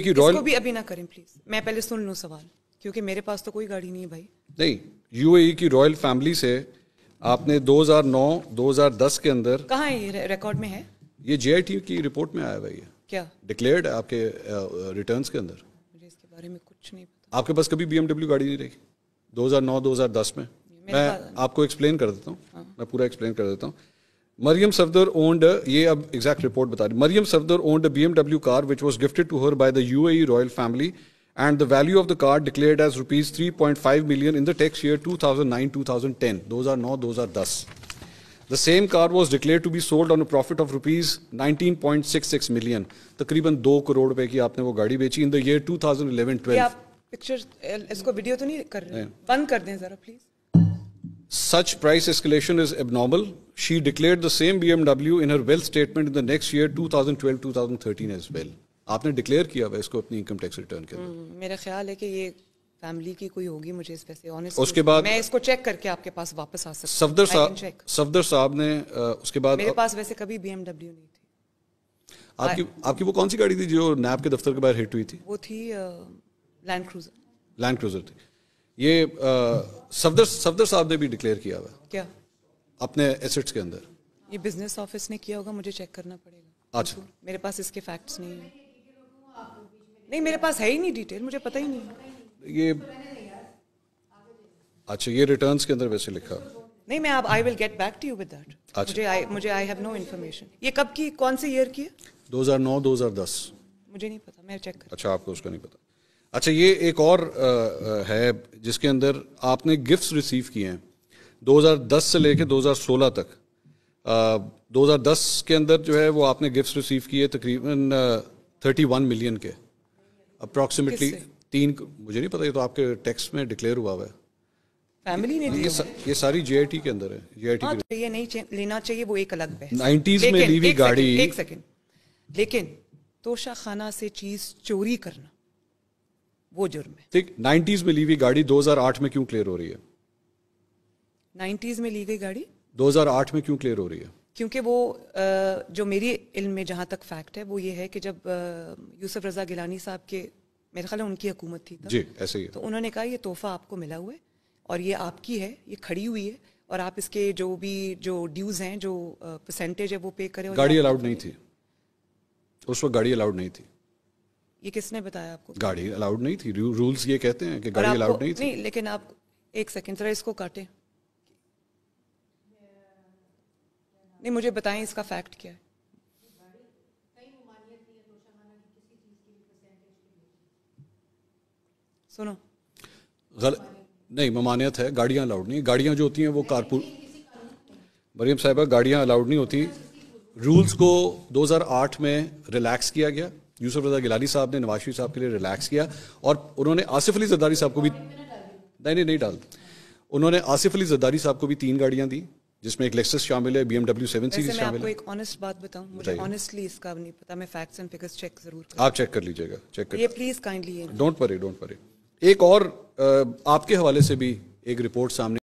क्योंकि रॉयल भी अभी ना करें प्लीज मैं पहले सुन लूँ सवाल क्योंकि मेरे पास तो कोई गाड़ी नहीं है भाई नहीं यूएई e की रॉयल फैमिली से आपने 2009 2010 के अंदर कहाँ है ये रिकॉर्ड में है ये जेआईटी की रिपोर्ट में आया भाई है क्या डिक्लेयर्ड है आपके रिटर्न्स के अंदर मुझे इसके बारे में कुछ नहीं पता आपके पास कभी बीएमडब्ल्यू गाड़ी नहीं रही 2009 2010 में मैं आपको एक्सप्लेन कर देता हूँ हाँ। मैं पूरा एक्सप्लेन कर देता हूँ मरियम सफदर ओन्ड ये अब एग्जैक्ट रिपोर्ट बता रही Maryam Safdar owned BMW car which was gifted to her by the UAE royal family and the value of the car declared as rupees three point five million in the tax year two thousand nine to थाउजेंड thousand ten हजार नौ दो हजार दस the same car was declare to be sold on profit of rupees nineteen point six six million तकरीबन दो करोड़ रुपए की आपने वो गाड़ी बेची in the year two thousand eleven twelve picture इसको वीडियो तो नहीं कर रहे बंद कर दें जरा please Such price escalation is abnormal. She declared the same BMW in her wealth statement in the next year 2012-2013 as well. आपने डिक्लेयर किया हुआ इसको अपनी इनकम टैक्स रिटर्न के अंदर हम्म, मेरा ख्याल है कि ये फैमिली की कोई होगी मुझे इस पैसे ऑनेस्टली उसके बाद मैं इसको चेक करके आपके पास वापस आ सकता सफदर साहब सफदर साहब ने उसके बाद मेरे पास वैसे कभी बीएमडब्ल्यू नहीं थी आपकी आपकी वो कौन सी गाड़ी थी जो नैब के दफ्तर के बाहर हिट हुई थी वो थी लैंड क्रूजर लैंड क्रूजर थी ये सफदर सफदर साहब ने भी डिक्लेयर किया हुआ क्या अपने एसेट्स के अंदर ये बिजनेस ऑफिस ने किया होगा मुझे चेक करना पड़ेगा अच्छा मेरे पास इसके फैक्ट्स नहीं है नहीं मेरे पास है ही नहीं डिटेल मुझे पता ही नहीं ये अच्छा ये रिटर्न्स के अंदर वैसे लिखा नहीं मैं आप I will get back to you with that मुझे आई मुझे आई हैव नो इन्फॉर्मेशन ये कब की कौन से ईयर की है 2009 2010 मुझे नहीं पता मैं चेक कर अच्छा आपको उसका नहीं पता अच्छा ये एक और आ, है जिसके अंदर आपने गिफ्ट्स रिसीव किए हैं 2010 से लेकर 2016 तक आ, 2010 के अंदर जो है वो आपने गिफ्ट्स रिसीव किए तकरीबन 31 मिलियन के अप्रॉक्सीमेटली तीन मुझे नहीं पता ये तो आपके टैक्स में डिक्लेयर हुआ हुआ है फैमिली ने ये, सा, ये सारी जीआईटी के अंदर है जीआईटी हाँ, तो ये नहीं चे, लेना चाहिए वो एक अलग है 90s में ली हुई गाड़ी एक सेकंड लेकिन तोशा खाना से चीज चोरी करना वो जुर्म है ठीक 90s में ली हुई गाड़ी 2008 में क्यों क्लियर हो रही है 90s में ली गई गाड़ी 2008 में क्यों क्लियर हो रही है क्योंकि वो जो मेरी इल्म में जहाँ तक फैक्ट है वो ये है कि जब यूसुफ रजा गिलानी साहब के मेरे ख्याल उनकी हुकूमत थी जी ऐसे ही तो उन्होंने कहा ये तोहफा आपको मिला हुआ है और ये आपकी है ये खड़ी हुई है और आप इसके जो भी जो ड्यूज हैं जो परसेंटेज है वो पे करें गाड़ी अलाउड नहीं थी उस वक्त गाड़ी अलाउड नहीं थी ये किसने बताया आपको गाड़ी अलाउड नहीं थी रूल्स ये कहते हैं कि गाड़ी अलाउड नहीं थी नहीं लेकिन आप एक सेकंड जरा इसको काटे नहीं मुझे बताएं इसका फैक्ट क्या है सुनो गल नहीं ममानियत है गाड़ियां अलाउड नहीं गाड़ियां जो होती हैं वो कारपुर मरियम साहिबा गाड़ियां अलाउड नहीं होती रूल्स को 2008 में रिलैक्स किया गया यूसुफ रजा गिलानी साहब ने नवाज शरीफ साहब के लिए रिलैक्स किया और उन्होंने आसिफ अली जरदारी साहब को भी नहीं नहीं नहीं डाल उन्होंने आसिफ अली जरदारी साहब को भी तीन गाड़ियाँ दी जिसमें एक लेक्सस शामिल है बीएमडब्ल्यू 7 सीरीज शामिल है आपको एक ऑनेस्ट बात बताऊं मुझे ऑनेस्टली इसका नहीं पता मैं फैक्ट्स एंड फिगर्स चेक जरूर आप चेक कर लीजिएगा चेक कर ये प्लीज काइंडली डोंट परे डोंट परे एक और आपके हवाले से भी एक रिपोर्ट सामने